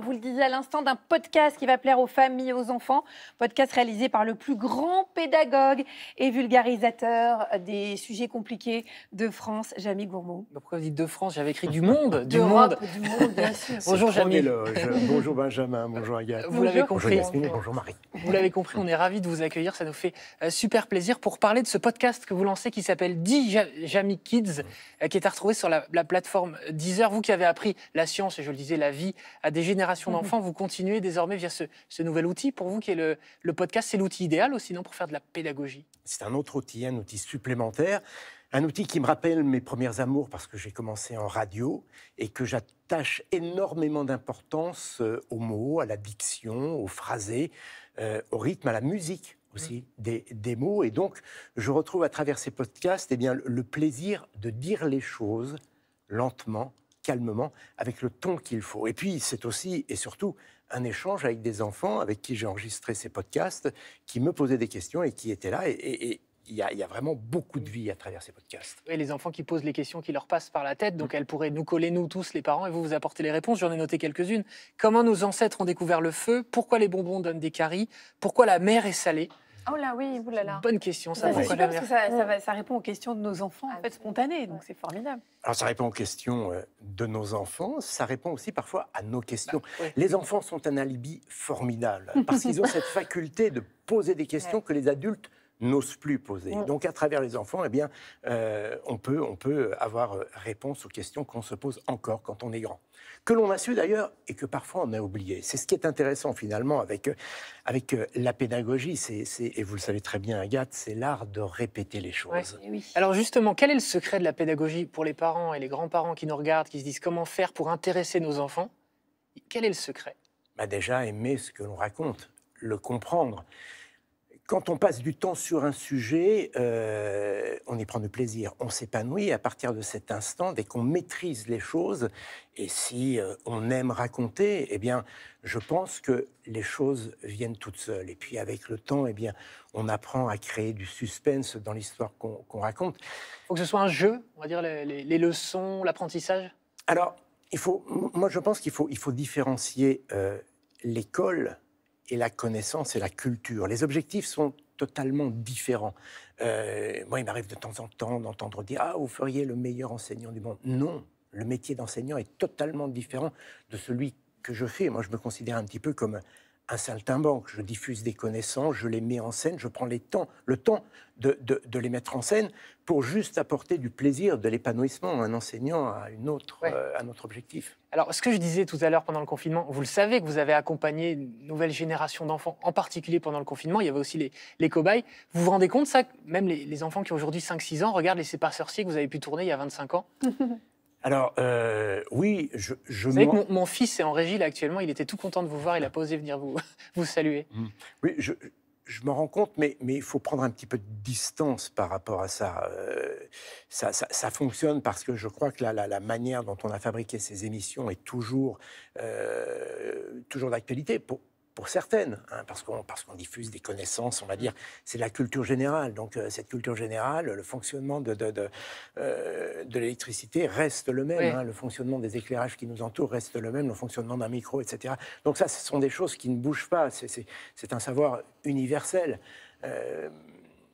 Vous le disiez à l'instant, d'un podcast qui va plaire aux familles, et aux enfants. Podcast réalisé par le plus grand pédagogue et vulgarisateur des sujets compliqués de France, Jamy Gourmaud. Pourquoi vous dites de France J'avais écrit du monde. Du monde. du monde, bien sûr. Bonjour Jamy. Bonjour Benjamin, bonjour Agathe. Vous l'avez compris. Bonjour, Yasmine, bonjour Marie. Vous l'avez compris, on est ravis de vous accueillir. Ça nous fait euh, super plaisir pour parler de ce podcast que vous lancez qui s'appelle 10 Jamy Kids, euh, qui est à retrouver sur la, la plateforme Deezer. Vous qui avez appris la science, et je le disais, la vie à des générations Mhm. d'enfants, vous continuez désormais via ce, nouvel outil. Pour vous, qui est le, podcast, c'est l'outil idéal aussi, non, pour faire de la pédagogie C'est un autre outil, un outil supplémentaire. Un outil qui me rappelle mes premières amours parce que j'ai commencé en radio et que j'attache énormément d'importance euh, aux mots, à la diction, aux phrasés, euh, au rythme, à la musique aussi mm. des, mots. Et donc, je retrouve à travers ces podcasts et eh bien, le plaisir de dire les choses lentement, calmement, avec le ton qu'il faut. Et puis, c'est aussi et surtout un échange avec des enfants avec qui j'ai enregistré ces podcasts, qui me posaient des questions et qui étaient là. Et, il y, a, vraiment beaucoup de vie à travers ces podcasts. Et les enfants qui posent les questions qui leur passent par la tête, donc mm. elles pourraient nous coller, nous tous, les parents, et vous vous apporter les réponses. J'en ai noté quelques-unes. Comment nos ancêtres ont découvert le feu Pourquoi les bonbons donnent des caries Pourquoi la mer est salée Oh là oui, Bonne question, ça. Ça, ça, répond aux questions de nos enfants, en ah fait, spontanées, donc c'est formidable. Alors ça répond aux questions euh, de nos enfants, ça répond aussi parfois à nos questions. Bah, les enfants sont un alibi formidable, parce qu'ils ont cette faculté de poser des questions que les adultes n'osent plus poser. Donc à travers les enfants, eh bien, euh, on, peut, on peut avoir euh, réponse aux questions qu'on se pose encore quand on est grand. Que l'on a su d'ailleurs et que parfois on a oublié. C'est ce qui est intéressant finalement avec, euh, avec la pédagogie. C'est, et vous le savez très bien Agathe, c'est l'art de répéter les choses. Eh Alors justement, quel est le secret de la pédagogie pour les parents et les grands-parents qui nous regardent, qui se disent comment faire pour intéresser nos enfants Quel est le secret bah Déjà aimer ce que l'on raconte, le comprendre quand on passe du temps sur un sujet, euh, on y prend du plaisir, on s'épanouit à partir de cet instant, dès qu'on maîtrise les choses, et si euh, on aime raconter, eh bien, je pense que les choses viennent toutes seules. Et puis avec le temps, eh bien, on apprend à créer du suspense dans l'histoire qu'on raconte. Il faut que ce soit un jeu, on va dire les, leçons, l'apprentissage Alors, il faut, moi je pense qu'il faut, il faut différencier euh, l'école et la connaissance et la culture. Les objectifs sont totalement différents. Euh, moi, il m'arrive de temps en temps d'entendre dire Ah, vous feriez le meilleur enseignant du monde. Non, le métier d'enseignant est totalement différent de celui que je fais. Moi, je me considère un petit peu comme un saltimbanque. Je diffuse des connaissances, je les mets en scène, je prends les temps, le temps de, de, les mettre en scène pour juste apporter du plaisir, de l'épanouissement à un enseignant, à, une autre, à euh, un autre objectif. Alors, ce que je disais tout à l'heure pendant le confinement, vous le savez que vous avez accompagné une nouvelle génération d'enfants, en particulier pendant le confinement. Il y avait aussi les, les cobayes. Vous vous rendez compte, ça, même les, les enfants qui ont aujourd'hui 5-6 ans regardez, les C'est que vous avez pu tourner il y a 25 ans Alors, euh, oui, je. mon, fils est en régie actuellement, il était tout content de vous voir, il a posé venir vous, vous saluer. Mm. Oui, je, je m'en rends compte, mais il faut prendre un petit peu de distance par rapport à ça. Euh, ça, fonctionne parce que je crois que la, manière dont on a fabriqué ces émissions est toujours, euh, toujours d'actualité pour certaines, hein, parce qu'on diffuse des connaissances, on va dire, c'est la culture générale. Donc euh, cette culture générale, le fonctionnement de, de, euh, l'électricité reste le même, hein. le fonctionnement des éclairages qui nous entourent reste le même, le fonctionnement d'un micro, etc. Donc ça, ce sont des choses qui ne bougent pas, c'est un savoir universel. Euh,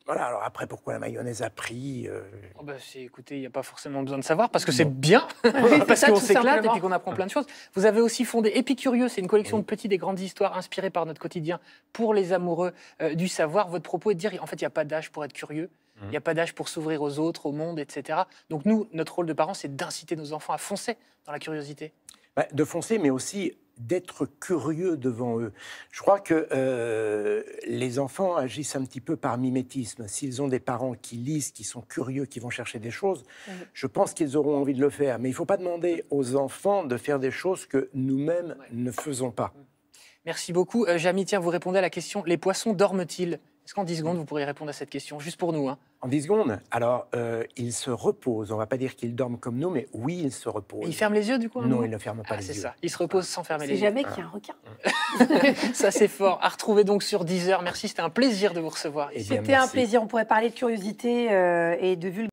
voilà, alors après, pourquoi la mayonnaise a pris euh, oh, bah, Écoutez, il n'y a pas forcément besoin de savoir, parce que c'est bien, parce qu'on s'éclate et puis qu'on apprend plein de choses. Vous avez aussi fondé Épicurieux, c'est une collection de petites et grandes histoires inspirées par notre quotidien pour les amoureux euh, du savoir. Votre propos est de dire, en fait, il n'y a pas d'âge pour être curieux, mmh. il n'y a pas d'âge pour s'ouvrir aux autres, au monde, etc. Donc nous, notre rôle de parents, c'est d'inciter nos enfants à foncer dans la curiosité. Bah, de foncer, mais aussi d'être curieux devant eux. Je crois que euh, les enfants agissent un petit peu par mimétisme. S'ils ont des parents qui lisent, qui sont curieux, qui vont chercher des choses, je pense qu'ils auront envie de le faire. Mais il ne faut pas demander aux enfants de faire des choses que nous-mêmes ne faisons pas. Merci beaucoup. Euh, Jamy, tiens, vous répondez à la question, les poissons dorment-ils est-ce qu'en 10 secondes, vous pourriez répondre à cette question, juste pour nous hein En 10 secondes Alors, euh, il se repose. On ne va pas dire qu'il dorme comme nous, mais oui, il se repose. il ferme les yeux, du coup Non, il ne ferme pas ah, les yeux. C'est ça, il se repose sans fermer les yeux. C'est jamais ah. qu'il y a un requin. ça, c'est fort. À retrouver donc sur 10 heures. Merci, c'était un plaisir de vous recevoir. Eh c'était un plaisir. On pourrait parler de curiosité euh, et de vulgarité.